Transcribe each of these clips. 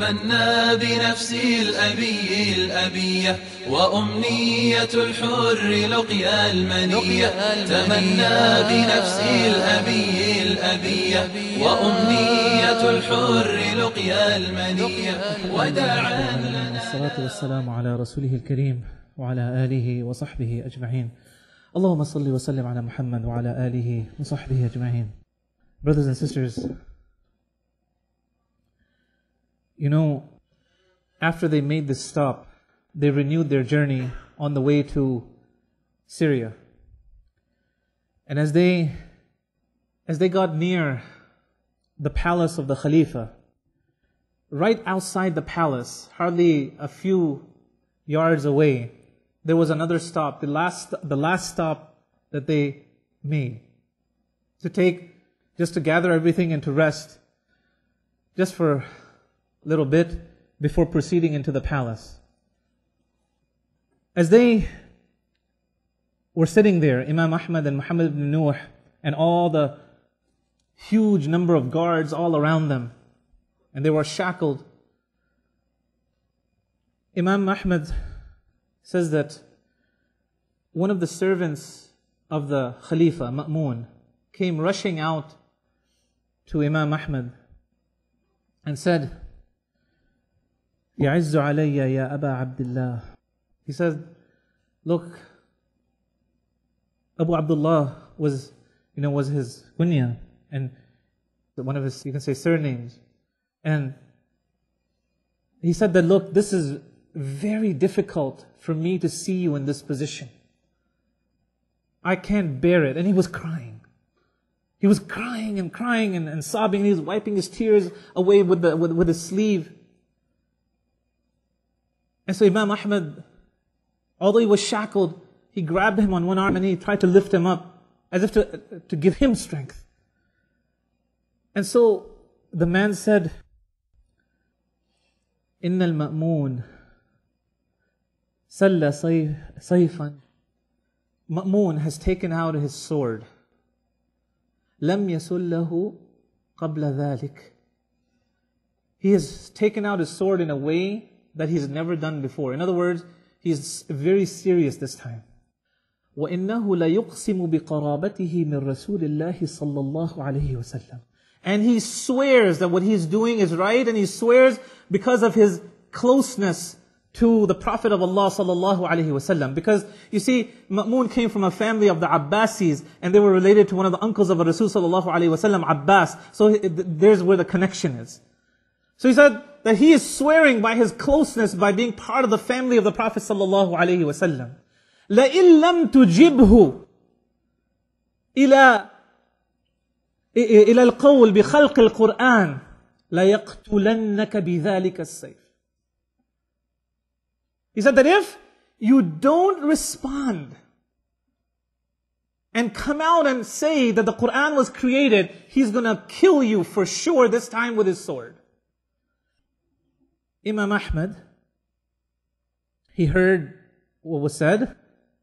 منا بنفسي الأبي الأبية وأمنية الحر لقيا المنية تمنى بنفسي الأبي الأبية وأمنية الحر لقيا المنية ودعا لنا الصلاة والسلام على رسوله الكريم وعلى آله وصحبه أجمعين اللهم صل وسلم على محمد وعلى آله وصحبه أجمعين Brothers and sisters, You know, after they made this stop, they renewed their journey on the way to Syria. And as they as they got near the palace of the Khalifa, right outside the palace, hardly a few yards away, there was another stop, the last the last stop that they made. To take just to gather everything and to rest just for little bit before proceeding into the palace. As they were sitting there, Imam Ahmad and Muhammad ibn Nuh and all the huge number of guards all around them, and they were shackled. Imam Ahmad says that one of the servants of the Khalifa, Ma'mun, came rushing out to Imam Ahmad and said, يعز علي يا أبا عبد الله he said look Abu Abdullah was you know was his kunya and one of his you can say surnames and he said that look this is very difficult for me to see you in this position I can't bear it and he was crying he was crying and crying and, and sobbing and he was wiping his tears away with, the, with, with his sleeve and so Imam Ahmed, although he was shackled, he grabbed him on one arm and he tried to lift him up as if to, to give him strength. And so the man said, إن المأمون سل سيفا Ma'mun has taken out his sword. لم يسله قبل ذلك He has taken out his sword in a way that he's never done before. In other words, he's very serious this time. وَإِنَّهُ لَيُقْسِمُ بِقَرَابَتِهِ مِنْ رَسُولِ اللَّهِ صَلَّى اللَّهُ عَلَيْهِ وَسَلَّمَ And he swears that what he's doing is right, and he swears because of his closeness to the Prophet of Allah sallallahu alaihi wasallam. Because you see, Ma'mun came from a family of the Abbasis, and they were related to one of the uncles of Rasul sallallahu alaihi wasallam, Abbas. So there's where the connection is. So he said that he is swearing by his closeness, by being part of the family of the Prophet sallallahu alaihi wasallam. لَإِن لَمْ تُجِبْهُ إِلَى إلى القول بخلق القرآن ليقتلنك بذلك السيف. He said that if you don't respond and come out and say that the Quran was created, he's gonna kill you for sure this time with his sword. Imam Ahmad, he heard what was said,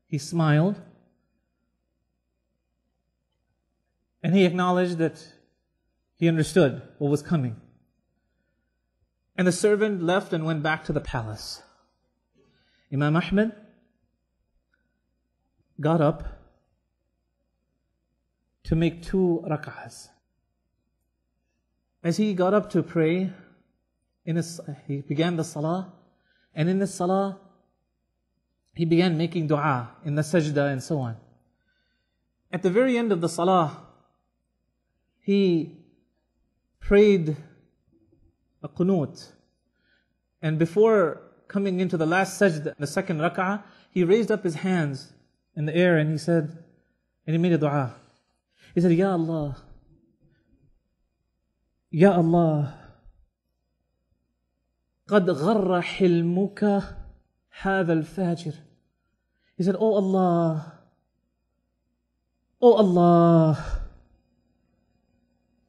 he smiled, and he acknowledged that he understood what was coming. And the servant left and went back to the palace. Imam Ahmad got up to make two rak'ahs. As he got up to pray, in his, he began the salah, and in the salah, he began making dua in the sajda and so on. At the very end of the salah, he prayed a qunut. And before coming into the last sajda, the second rak'ah, he raised up his hands in the air and he said, and he made a dua. He said, Ya Allah, Ya Allah, قد غر حلمك هذا الفاجر He said, Oh Allah, Oh Allah,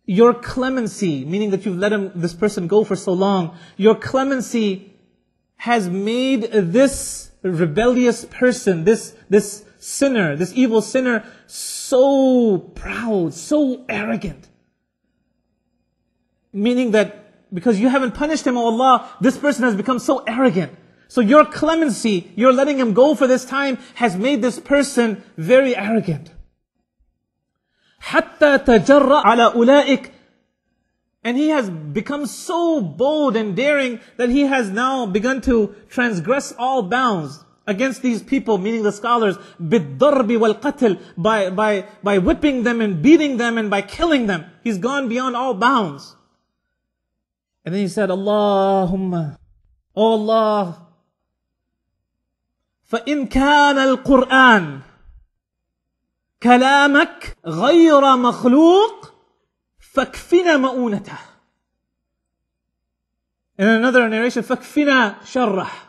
your clemency, meaning that you've let him, this person go for so long, your clemency has made this rebellious person, this, this sinner, this evil sinner, so proud, so arrogant. Meaning that because you haven't punished him, O oh Allah, this person has become so arrogant. So your clemency, your letting him go for this time has made this person very arrogant. حتى تَجَرَّ على أولئك and he has become so bold and daring that he has now begun to transgress all bounds against these people, meaning the scholars, بِالضَّرْبِ وَالْقَتْلِ by, by, by whipping them and beating them and by killing them. He's gone beyond all bounds. And then he said, Allahumma, O Allah, فإن كان القرآن كلامك غير مخلوق فكفنا مؤونته. In another narration, "فكفنا شرح."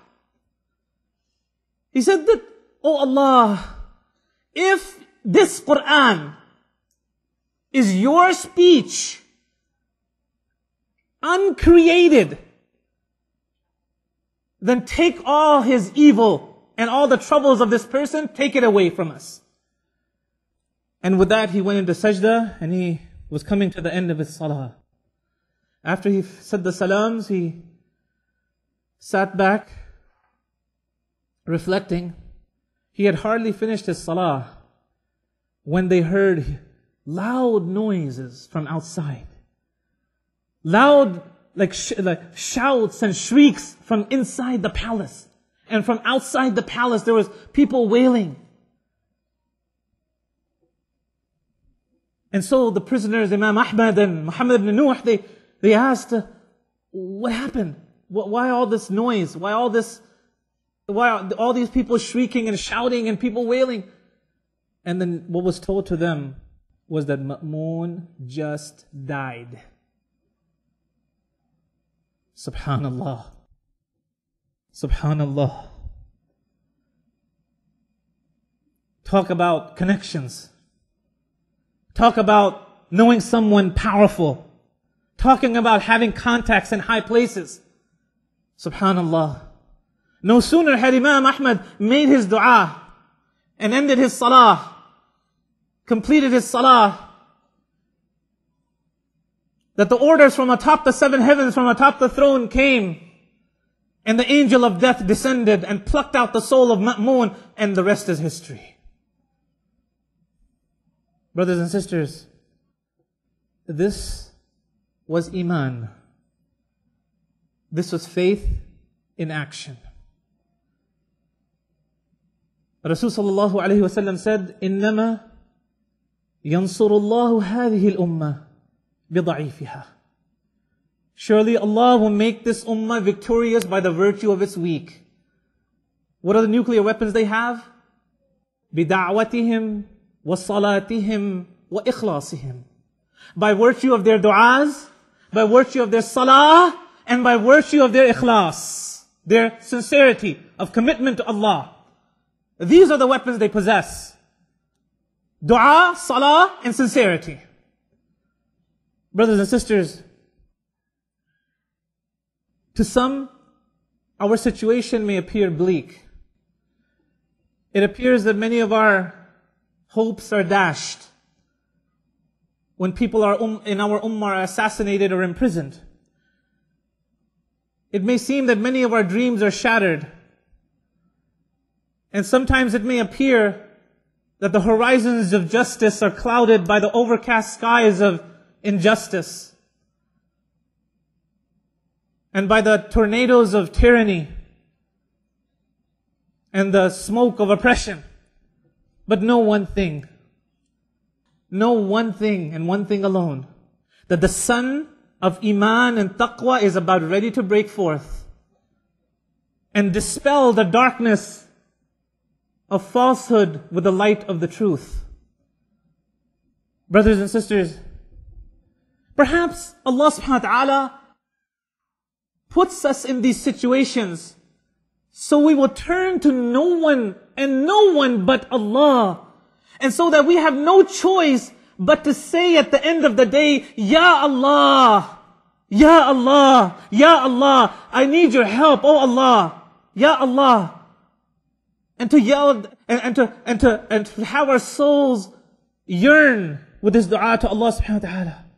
He said that, Oh Allah, if this Quran is your speech, uncreated, then take all his evil and all the troubles of this person, take it away from us. And with that, he went into sajda and he was coming to the end of his salah. After he said the salams, he sat back, reflecting. He had hardly finished his salah when they heard loud noises from outside. Loud, like, sh- like shouts and shrieks from inside the palace. And from outside the palace, there was people wailing. And so the prisoners, Imam Ahmad and Muhammad ibn Nuh, they, they asked, uh, what happened? Why all this noise? Why all this, why all these people shrieking and shouting and people wailing? And then what was told to them was that Ma'mun just died. Subhanallah. Subhanallah. Talk about connections. Talk about knowing someone powerful. Talking about having contacts in high places. Subhanallah. No sooner had Imam Ahmad made his dua and ended his salah, completed his salah, that the orders from atop the seven heavens, from atop the throne came, and the angel of death descended and plucked out the soul of Ma'mun, and the rest is history. Brothers and sisters, this was Iman. This was faith in action. Rasulullah said, إِنَّمَا يَنْصُرُ اللَّهُ هَذِهِ الْأُمَّةِ بِضَعِيفِهَا Surely Allah will make this ummah victorious by the virtue of its weak. What are the nuclear weapons they have? بِدَعْوَتِهِمْ وَصَلَاتِهِمْ وَإِخْلَاصِهِمْ By virtue of their du'as, by virtue of their salah, and by virtue of their ikhlas, their sincerity of commitment to Allah. These are the weapons they possess. Dua, salah, and sincerity. Brothers and sisters, to some, our situation may appear bleak. It appears that many of our hopes are dashed when people are um, in our ummah are assassinated or imprisoned. It may seem that many of our dreams are shattered. And sometimes it may appear that the horizons of justice are clouded by the overcast skies of injustice, and by the tornadoes of tyranny and the smoke of oppression. But know one thing. Know one thing and one thing alone. That the sun of Iman and Taqwa is about ready to break forth and dispel the darkness of falsehood with the light of the truth. Brothers and sisters, Perhaps Allah subhanahu wa ta'ala puts us in these situations so we will turn to no one and no one but Allah. And so that we have no choice but to say at the end of the day, Ya Allah, Ya Allah, Ya Allah, I need your help, oh Allah, Ya Allah. And to yell and, and to and to and to have our souls yearn with this dua to Allah subhanahu wa ta'ala.